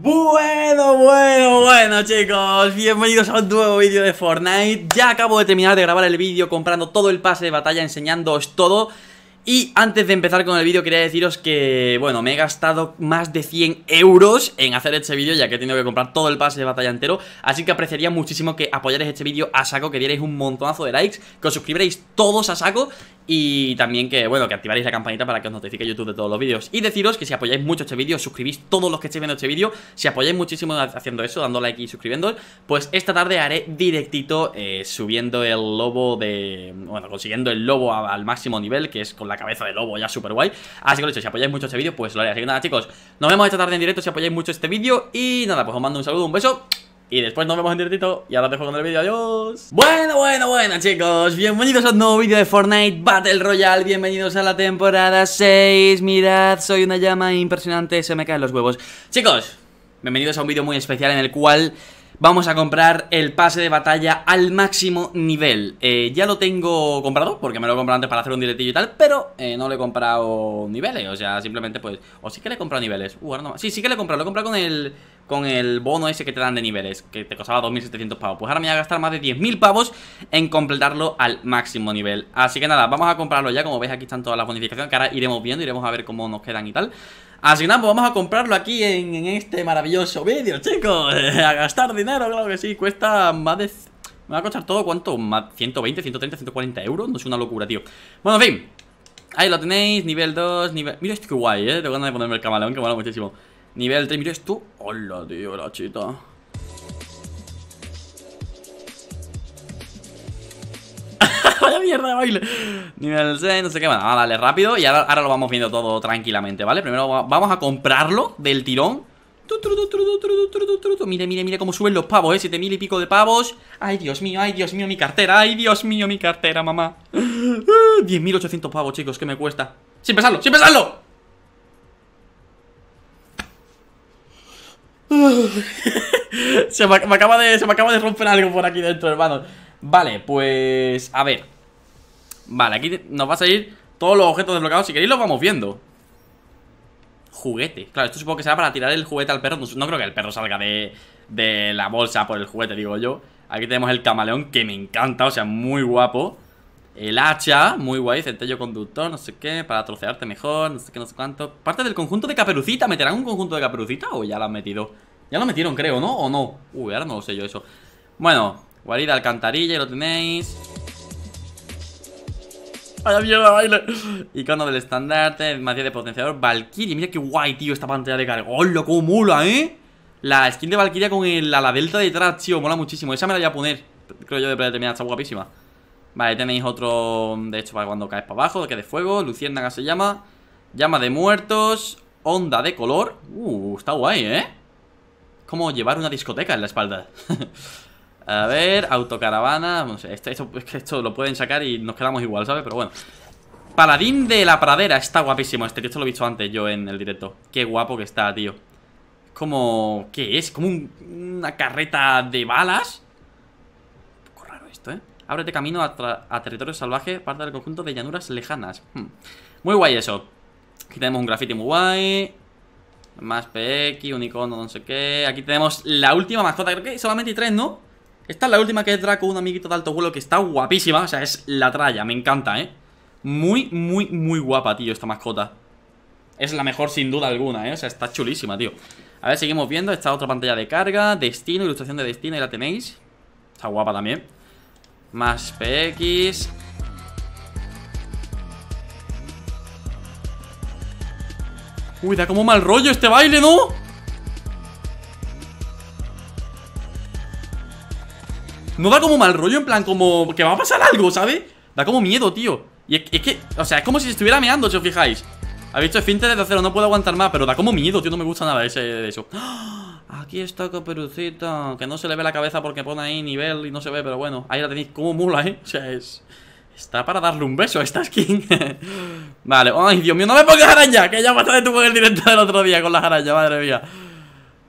Bueno, bueno, bueno chicos, bienvenidos a un nuevo vídeo de Fortnite Ya acabo de terminar de grabar el vídeo comprando todo el pase de batalla, enseñándoos todo Y antes de empezar con el vídeo quería deciros que, bueno, me he gastado más de 100 euros en hacer este vídeo Ya que he tenido que comprar todo el pase de batalla entero Así que apreciaría muchísimo que apoyarais este vídeo a saco, que dierais un montonazo de likes Que os suscribierais todos a saco y también que, bueno, que activaréis la campanita para que os notifique YouTube de todos los vídeos. Y deciros que si apoyáis mucho este vídeo, suscribís todos los que estéis viendo este vídeo. Si apoyáis muchísimo haciendo eso, dando like y suscribiendo, pues esta tarde haré directito eh, subiendo el lobo de... Bueno, consiguiendo el lobo al máximo nivel, que es con la cabeza de lobo ya super guay. Así que lo he dicho, si apoyáis mucho este vídeo, pues lo haré. Así que nada, chicos, nos vemos esta tarde en directo si apoyáis mucho este vídeo. Y nada, pues os mando un saludo, un beso y después nos vemos en directito y ahora te dejo con el vídeo, adiós Bueno, bueno, bueno chicos Bienvenidos a un nuevo vídeo de Fortnite Battle Royale Bienvenidos a la temporada 6 Mirad, soy una llama impresionante Se me caen los huevos Chicos, bienvenidos a un vídeo muy especial en el cual Vamos a comprar el pase de batalla al máximo nivel eh, Ya lo tengo comprado, porque me lo he comprado antes para hacer un directillo y tal Pero eh, no le he comprado niveles, o sea, simplemente pues... O sí que le he comprado niveles uh, Sí, sí que le he comprado, lo he comprado con el con el bono ese que te dan de niveles, que te costaba 2.700 pavos. Pues ahora me voy a gastar más de 10.000 pavos en completarlo al máximo nivel. Así que nada, vamos a comprarlo ya, como veis aquí están todas las bonificaciones, que ahora iremos viendo, iremos a ver cómo nos quedan y tal. Así que nada, pues vamos a comprarlo aquí en, este maravilloso vídeo, chicos. a gastar dinero, claro que sí, cuesta más de... Me va a costar todo, ¿cuánto? 120, 130, 140 euros, no es una locura, tío. Bueno, en fin. Ahí lo tenéis, nivel 2, Mira esto que guay, eh, tengo ganas de ponerme el camaleón que mola muchísimo Nivel 3, mire esto. Hola, tío, la chita. Vaya mierda de baile. Nivel 6, no sé qué. Bueno, ah, vamos rápido y ahora, lo vamos viendo todo tranquilamente, ¿vale? Primero vamos a comprarlo del tirón. Mire, mire, mire cómo suben los pavos, ¿eh? 7000 y pico de pavos Ay, Dios mío, ay, Dios mío, mi cartera Ay, Dios mío, mi cartera, mamá 10.800 eh, pavos, chicos, que me cuesta Sin pensarlo, sin pensarlo se, me, acaba de, se me acaba de romper algo por aquí dentro, hermano. Vale, pues... A ver. Vale, aquí nos va a salir todos los objetos desbloqueados. Si queréis los vamos viendo. Juguete. Claro, esto supongo que será para tirar el juguete al perro. No, creo que el perro salga de, la bolsa por el juguete, digo yo. Aquí tenemos el camaleón, que me encanta, o sea, muy guapo. El hacha, muy guay, centello conductor, no sé qué, para trocearte mejor, no sé qué, no sé cuánto. Parte del conjunto de caperucita, ¿meterán un conjunto de caperucita o ya lo han metido? Ya lo metieron, creo, ¿no? ¿O no? Uy, ahora no lo sé yo eso. Bueno, guarida alcantarilla, y lo tenéis. la mierda, baile! Icono del estandarte, demasiado de potenciador, Valkyrie. Mira qué guay, tío, esta pantalla de carga. ¡Hola, cómo mola, eh! La skin de Valkyria con el la delta detrás, tío, mola muchísimo. Esa me la voy a poner, creo yo, de predeterminada, está guapísima. Vale, tenéis otro, de hecho, para cuando caes para abajo, que de fuego, luciérnaga se llama. Llama de muertos, onda de color. Uh, está guay, eh como llevar una discoteca en la espalda. a ver, autocaravana. esto, lo pueden sacar y nos quedamos igual, ¿sabes? Pero bueno. Paladín de la pradera, está guapísimo este, que Esto lo he visto antes yo en el directo. Qué guapo que está, tío. Como. ¿Qué es? ¿Como una carreta de balas? Un poco raro esto, ¿eh? Ábrete camino a, territorio salvaje, parte del conjunto de llanuras lejanas. Hmm. Muy guay eso. Aquí tenemos un grafiti muy guay. Más PX, un icono, no sé qué. Aquí tenemos la última mascota, creo que solamente hay tres, ¿no? Esta es la última que es Draco, un amiguito de alto vuelo que está guapísima. O sea, es la tralla, me encanta, ¿eh? Muy, muy, muy guapa, tío, esta mascota. Es la mejor sin duda alguna, ¿eh? O sea, está chulísima, tío. A ver, seguimos viendo. Esta otra pantalla de carga, destino, ilustración de destino, y la tenéis. Está guapa también. Más PX. Uy, da como mal rollo este baile, ¿no? No da como mal rollo, en plan, como que va a pasar algo, ¿sabes? Da como miedo, tío Y es, que, o sea, es como si estuviera meando, si os fijáis Ha visto esfínteres de cero, no puedo aguantar más Pero da como miedo, tío, no me gusta nada ese, de eso ¡Ah! Aquí está Caperucita Que no se le ve la cabeza porque pone ahí nivel y no se ve Pero bueno, ahí la tenéis como mula, ¿eh? O sea, es... Está para darle un beso a esta skin Vale, ay Dios mío, no me pongas araña Que ya pasaste de con el directo del otro día con la araña, madre mía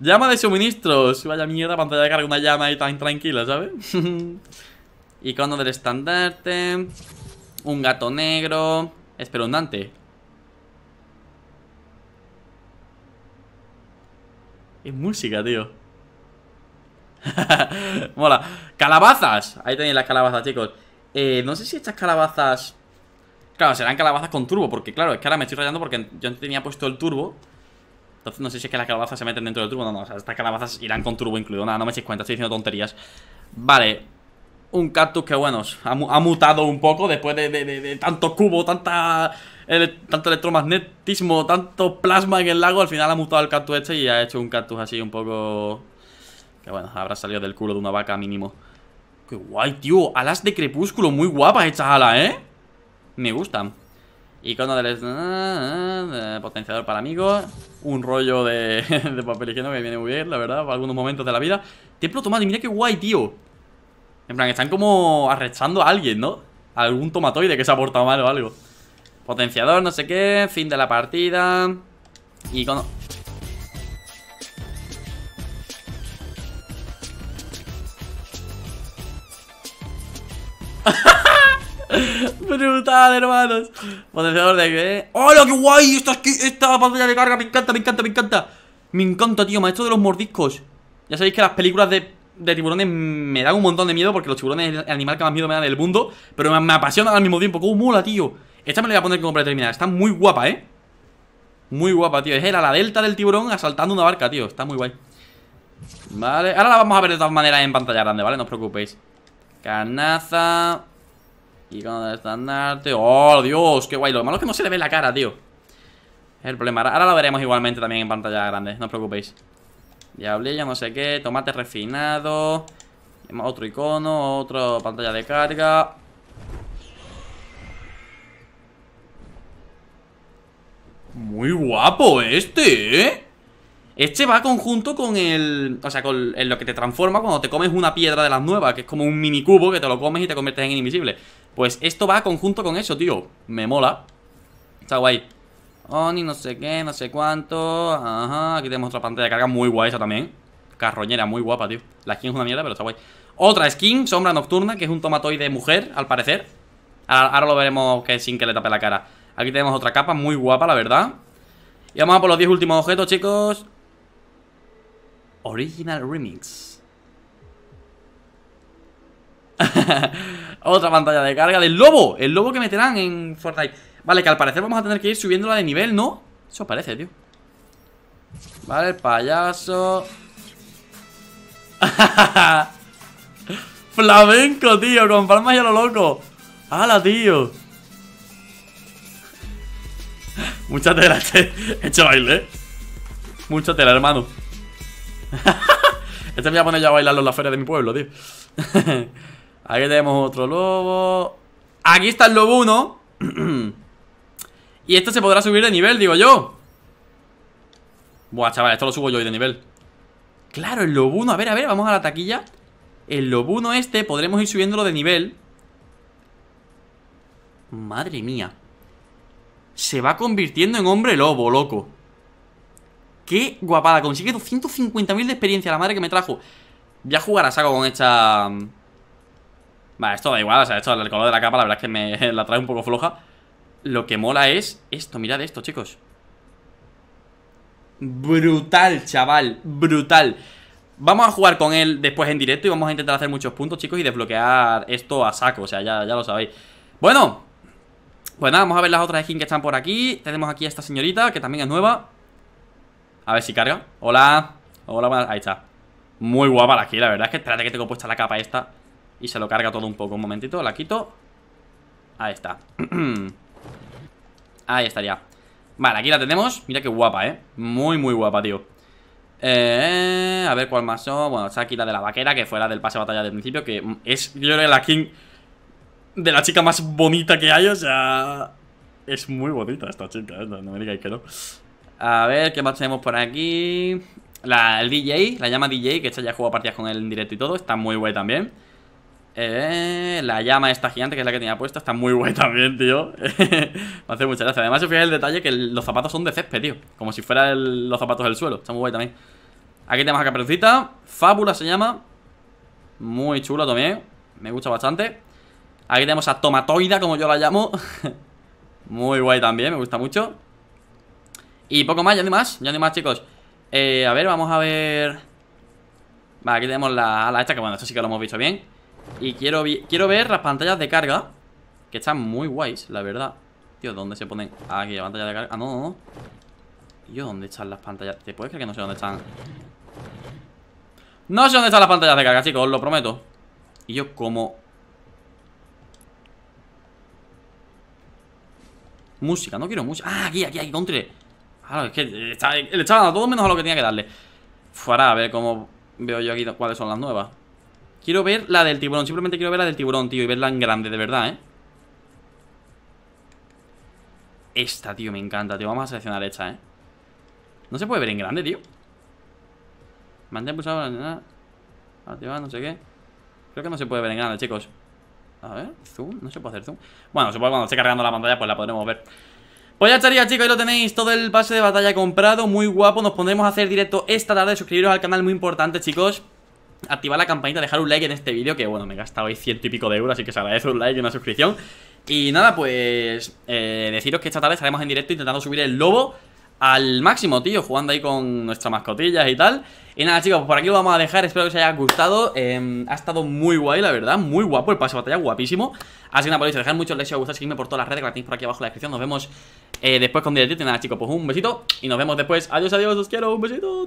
Llama de suministros Vaya mierda, pantalla de carga, una llama ahí tan tranquila, ¿sabes? Icono del estandarte Un gato negro Dante Es música, tío Mola Calabazas Ahí tenéis las calabazas, chicos eh, no sé si estas calabazas... Claro, serán calabazas con turbo, porque claro, es que ahora me estoy rayando porque yo tenía puesto el turbo. Entonces no sé si es que las calabazas se meten dentro del turbo. No, no, estas calabazas irán con turbo incluido. Nada, no me echéis cuenta, estoy diciendo tonterías. Vale, un cactus que, bueno, ha, mutado un poco después de, tanto cubo, tanta, tanto electromagnetismo, tanto plasma en el lago. Al final ha mutado el cactus este y ha hecho un cactus así un poco... Que bueno, habrá salido del culo de una vaca mínimo. Qué guay, tío. Alas de crepúsculo. Muy guapas estas alas, ¿eh? Me gustan. Icono del... Potenciador para amigos. Un rollo de, de papel higiénico que viene muy bien, la verdad, para algunos momentos de la vida. Templo tomate, mira qué guay, tío. En plan, están como arrestando a alguien, ¿no? algún tomatoide que se ha portado mal o algo. Potenciador, no sé qué. Fin de la partida. Icono... Brutal, hermanos. de qué. Eh. ¡Hola, qué guay! Esta, pantalla de carga me encanta, me encanta, me encanta. Me encanta, tío, maestro de los mordiscos. Ya sabéis que las películas de, tiburones me dan un montón de miedo porque los tiburones es el animal que más miedo me da del mundo. Pero me, apasiona al mismo tiempo. ¡Cómo ¡Oh, mola, tío! Esta me la voy a poner como predeterminada. Está muy guapa, ¿eh? Muy guapa, tío. Es el la delta del tiburón asaltando una barca, tío. Está muy guay. Vale, ahora la vamos a ver de todas maneras en pantalla grande, ¿vale? No os preocupéis. Carnaza. Y de estandarte. ¡Oh, Dios! ¡Qué guay! Lo malo es que no se le ve la cara, tío. Es el problema. Ahora lo veremos igualmente también en pantalla grande. No os preocupéis. ya no sé qué. Tomate refinado. Otro icono. Otra pantalla de carga. Muy guapo este, ¿eh? Este va conjunto con el... O sea, con lo que te transforma cuando te comes una piedra de las nuevas, que es como un mini cubo que te lo comes y te conviertes en invisible. Pues esto va conjunto con eso, tío. Me mola. Está guay. Oni, no sé qué, no sé cuánto. Ajá, aquí tenemos otra pantalla de carga muy guay esa también. Carroñera, muy guapa, tío. La skin es una mierda, pero está guay. Otra skin, Sombra Nocturna, que es un tomatoide mujer, al parecer. Ahora, lo veremos que sin que le tape la cara. Aquí tenemos otra capa muy guapa, la verdad. Y vamos a por los 10 últimos objetos, chicos. Original Remix. Otra pantalla de carga del lobo. El lobo que meterán en Fortnite. Vale, que al parecer vamos a tener que ir subiéndola de nivel, ¿no? Eso parece, tío. Vale, el payaso. Flamenco, tío, con palmas y a lo loco. ¡Hala, tío! Mucha tela, he hecho baile. Eh. Mucha tela, hermano. este me voy a poner ya a bailarlo en la feria de mi pueblo, tío. Aquí tenemos otro lobo. Aquí está el lobo 1. y esto se podrá subir de nivel, digo yo. Buah, chaval, esto lo subo yo hoy de nivel. Claro, el lobo uno, A ver, a ver, vamos a la taquilla. El lobo 1 este podremos ir subiéndolo de nivel. Madre mía. Se va convirtiendo en hombre lobo, loco. ¡Qué guapada! Consigue 250.000 de experiencia, la madre que me trajo. Voy a jugar a saco con esta... Mm, vale, esto da igual, o sea, esto, el color de la capa la verdad es que me la trae un poco floja. Lo que mola es esto, mirad esto, chicos. Brutal, chaval, brutal. Vamos a jugar con él después en directo y vamos a intentar hacer muchos puntos, chicos, y desbloquear esto a saco, o sea, ya, ya lo sabéis. Bueno, pues nada, vamos a ver las otras skins que están por aquí. Tenemos aquí a esta señorita, que también es nueva. A ver si carga. Hola. Hola, Ahí está. Muy guapa la aquí, la verdad es que espérate que tengo puesta la capa esta. Y se lo carga todo un poco. Un momentito, la quito. Ahí está. Ahí estaría. Vale, aquí la tenemos. Mira qué guapa, ¿eh? Muy, muy guapa, tío. Eh, a ver cuál más son. Oh, bueno, está aquí la de la vaquera, que fue la del pase batalla del principio, que es, yo creo la King de la chica más bonita que hay, o sea... Es muy bonita esta chica, eh. no, no me digáis que no. A ver, ¿qué más tenemos por aquí? La, el DJ, la llama DJ, que esta ya jugado partidas con él en directo y todo, está muy guay también. Eh, la llama esta gigante, que es la que tenía puesta, está muy guay también, tío. Me hace mucha gracia. Además, si fijáis el detalle, que los zapatos son de césped, tío. Como si fueran los zapatos del suelo. Está muy guay también. Aquí tenemos a Caperucita. Fábula se llama. Muy chula también. Me gusta bastante. Aquí tenemos a Tomatoida, como yo la llamo. muy guay también, me gusta mucho. Y poco más, ya ni más, ya ni más, chicos eh, A ver, vamos a ver Vale, aquí tenemos la ala esta Que bueno, esto sí que lo hemos visto bien Y quiero, quiero ver las pantallas de carga Que están muy guays, la verdad Tío, ¿dónde se ponen? Aquí, la pantalla de carga Ah, no, no, no Tío, ¿dónde están las pantallas? ¿Te puedes creer que no sé dónde están? No sé dónde están las pantallas de carga, chicos, os lo prometo Y yo como... Música, no quiero música Ah, aquí, aquí, aquí, country Claro, es que le estaba dando todo menos a lo que tenía que darle. Fuera, a ver cómo veo yo aquí cuáles son las nuevas. Quiero ver la del tiburón, simplemente quiero ver la del tiburón, tío, y verla en grande, de verdad, ¿eh? Esta, tío, me encanta, tío. Vamos a seleccionar esta, ¿eh? No se puede ver en grande, tío. Mantén pulsado la no sé qué. Creo que no se puede ver en grande, chicos. A ver, zoom, no se puede hacer zoom. Bueno, se puede cuando esté cargando la pantalla, pues la podremos ver. Pues ya chicos, ahí lo tenéis, todo el pase de batalla comprado, muy guapo Nos pondremos a hacer directo esta tarde, suscribiros al canal, muy importante chicos Activar la campanita, dejar un like en este vídeo Que bueno, me he gastado hoy ciento y pico de euros Así que os agradece un like y una suscripción Y nada, pues eh, deciros que esta tarde estaremos en directo intentando subir el lobo al máximo, tío, jugando ahí con nuestras mascotillas y tal. Y nada, chicos, pues por aquí lo vamos a dejar, espero que os haya gustado em, Ha estado muy guay, la verdad, muy guapo El paso de batalla, guapísimo Así que nada, por dejar muchos likes si os gusta, seguirme por todas las redes Que por aquí abajo en la descripción, nos vemos eh, Después con directo, y nada chicos, pues un besito y nos vemos después Adiós, adiós, os quiero, un besito